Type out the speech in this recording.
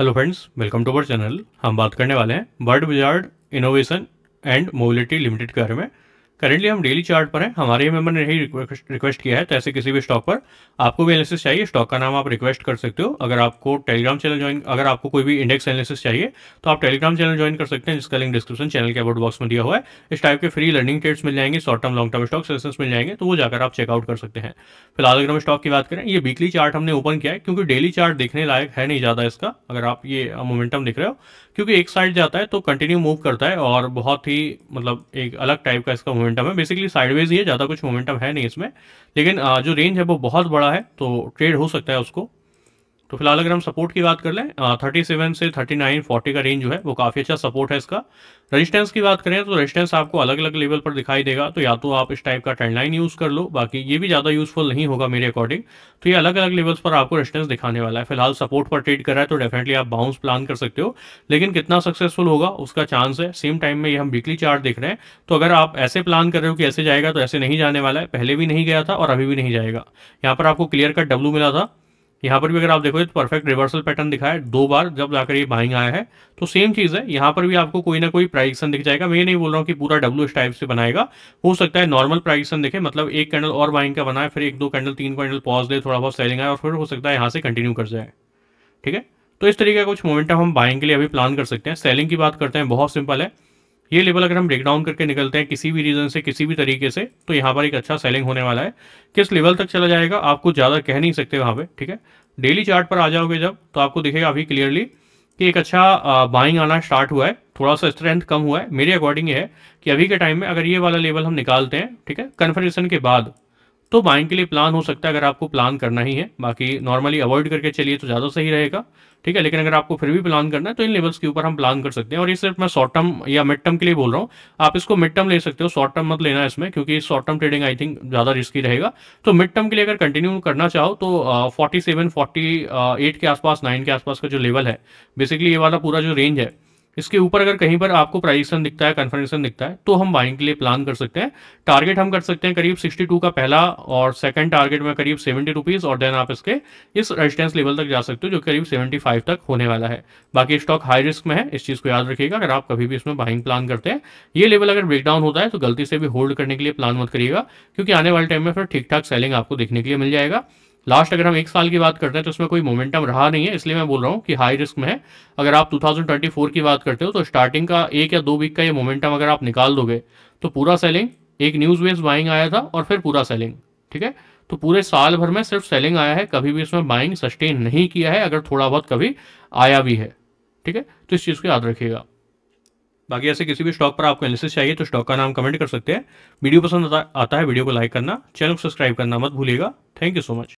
hello friends welcome to our channel हम बात करने वाले हैं Bird Wizard Innovation and Mobility Limited के बारे में करेंटली हम डेली चार्ट पर हैं हमारे मेंबर ने यही रिक्वेस्ट किया है तो ऐसे किसी भी स्टॉक पर आपको भी एनालिसिस चाहिए स्टॉक का नाम आप रिक्वेस्ट कर सकते हो अगर आपको टेलीग्राम चैनल ज्वाइन अगर आपको कोई भी इंडेक्स एनालिसिस चाहिए तो आप टेलीग्राम चैनल ज्वाइन कर सकते हैं जिसका लिंक डिस्क्रिप्शन चैनल के अबाउट बॉक्स में दिया हुआ है इस टाइप के फ्री लर्निंग ट्रेड्स मिल जाएंगे short term long term stock sessions मिल जाएंगे तो वो जाकर आप चेकआउट कर सकते हैं फिलहाल अगर हम स्टॉक की बात करें ये वीकली चार्ट हमने ओपन किया है क्योंकि डेली चार्ट देखने लायक है नहीं ज़्यादा इसका अगर आप ये मोमेंटम दिख रहे हो क्योंकि एक साइड जाता है तो कंटिन्यू मूव करता है और बहुत ही मतलब एक अलग टाइप का इसका मोमेंट मोमेंटम है बेसिकली साइडवेज ही है ज़्यादा कुछ मोमेंटम है नहीं इसमें लेकिन जो रेंज है वो बहुत बड़ा है तो ट्रेड हो सकता है उसको तो फिलहाल अगर हम सपोर्ट की बात कर लें थर्टी सेवन से थर्टी नाइन फोर्टी का रेंज जो है वो काफ़ी अच्छा सपोर्ट है इसका रेजिस्टेंस की बात करें तो रेजिस्टेंस आपको अलग अलग लेवल पर दिखाई देगा तो या तो आप इस टाइप का ट्रेंड लाइन यूज़ कर लो बाकी ये भी ज़्यादा यूज़फुल नहीं होगा मेरे अकॉर्डिंग तो ये अलग अलग लेवल्स पर आपको रेजिस्टेंस दिखाने वाला है फिलहाल सपोर्ट पर ट्रेड करा है तो डेफिनेटली आप बाउंस प्लान कर सकते हो लेकिन कितना सक्सेसफुल होगा उसका चांस है सेम टाइम में ये हम वीकली चार्ट देख रहे हैं तो अगर आप ऐसे प्लान कर रहे हो कि ऐसे जाएगा तो ऐसे नहीं जाने वाला है पहले भी नहीं गया था और अभी भी नहीं जाएगा यहाँ पर आपको क्लियर कट डब्लू मिला था यहाँ पर भी अगर आप देखोगे तो परफेक्ट रिवर्सल पैटर्न दिखा है दो बार जब जाकर ये बाइंग आया है तो सेम चीज़ है यहाँ पर भी आपको कोई ना कोई प्राइक्सन दिख जाएगा मैं ये नहीं बोल रहा हूँ कि पूरा डब्ल्यू इस टाइप से बनाएगा हो सकता है नॉर्मल प्राइक्सन दिखे मतलब एक कैंडल और बाइंग का बनाए फिर एक दो कैंडल तीन कैंडल पॉज दे थोड़ा बहुत सेलिंग आए और फिर हो सकता है यहाँ से कंटिन्यू कर जाए ठीक है तो इस तरीके का कुछ मोमेंटम हम बाइंग के लिए अभी प्लान कर सकते हैं सेलिंग की बात करते हैं बहुत सिंपल है ये लेवल अगर हम ब्रेकडाउन करके निकलते हैं किसी भी रीजन से किसी भी तरीके से तो यहाँ पर एक अच्छा सेलिंग होने वाला है किस लेवल तक चला जाएगा आपको ज़्यादा कह नहीं सकते वहाँ पर ठीक है डेली चार्ट पर आ जाओगे जब तो आपको दिखेगा अभी क्लियरली कि एक अच्छा बाइंग आना स्टार्ट हुआ है थोड़ा सा स्ट्रेंथ कम हुआ है मेरे अकॉर्डिंग ये है कि अभी के टाइम में अगर ये वाला लेवल हम निकालते हैं ठीक है कन्फर्मेशन के बाद तो बाइंग के लिए प्लान हो सकता है अगर आपको प्लान करना ही है बाकी नॉर्मली अवॉइड करके चलिए तो ज़्यादा सही रहेगा ठीक है लेकिन अगर आपको फिर भी प्लान करना है तो इन लेवल्स के ऊपर हम प्लान कर सकते हैं और ये सिर्फ मैं शॉर्ट टर्म या मिड टर्म के लिए बोल रहा हूँ आप इसको मिड टर्म ले सकते हो शॉर्ट टर्म मत लेना इसमें क्योंकि short term trading I think ज़्यादा रिस्की रहेगा तो मिड टर्म के लिए अगर कंटिन्यू करना चाहो तो फोर्टी सेवन फोर्टी एट के आसपास नाइन के आसपास का जो लेवल है बेसिकली ये वाला पूरा जो रेंज है इसके ऊपर अगर कहीं पर आपको प्राइजेशन दिखता है कन्फर्मेशन दिखता है तो हम बाइंग के लिए प्लान कर सकते हैं टारगेट हम कर सकते हैं करीब 62 का पहला और सेकंड टारगेट में करीब सेवेंटी रुपीज़ और देन आप इसके इस रेजिस्टेंस लेवल तक जा सकते हो जो करीब 75 तक होने वाला है बाकी स्टॉक हाई रिस्क में है इस चीज़ को याद रखिएगा अगर आप कभी भी इसमें बाइंग प्लान करते हैं ये लेवल अगर ब्रेकडाउन होता है तो गलती से भी होल्ड करने के लिए प्लान मत करिएगा क्योंकि आने वाले टाइम में फिर ठीक ठाक सेलिंग आपको देखने के लिए मिल जाएगा लास्ट अगर हम एक साल की बात करते हैं तो इसमें कोई मोमेंटम रहा नहीं है इसलिए मैं बोल रहा हूँ कि हाई रिस्क में है अगर आप 2024 की बात करते हो तो स्टार्टिंग का एक या दो वीक का ये मोमेंटम अगर आप निकाल दोगे तो पूरा सेलिंग एक न्यूज़ वेज बाइंग आया था और फिर पूरा सेलिंग ठीक है तो पूरे साल भर में सिर्फ सेलिंग आया है कभी भी इसमें बाइंग सस्टेन नहीं किया है अगर थोड़ा बहुत कभी आया भी है ठीक है तो इस चीज़ को याद रखिएगा बाकी ऐसे किसी भी स्टॉक पर आपको एनालिसिस चाहिए तो स्टॉक का नाम कमेंट कर सकते हैं वीडियो पसंद आता है वीडियो को लाइक करना चैनल को सब्सक्राइब करना मत भूलिएगा थैंक यू सो मच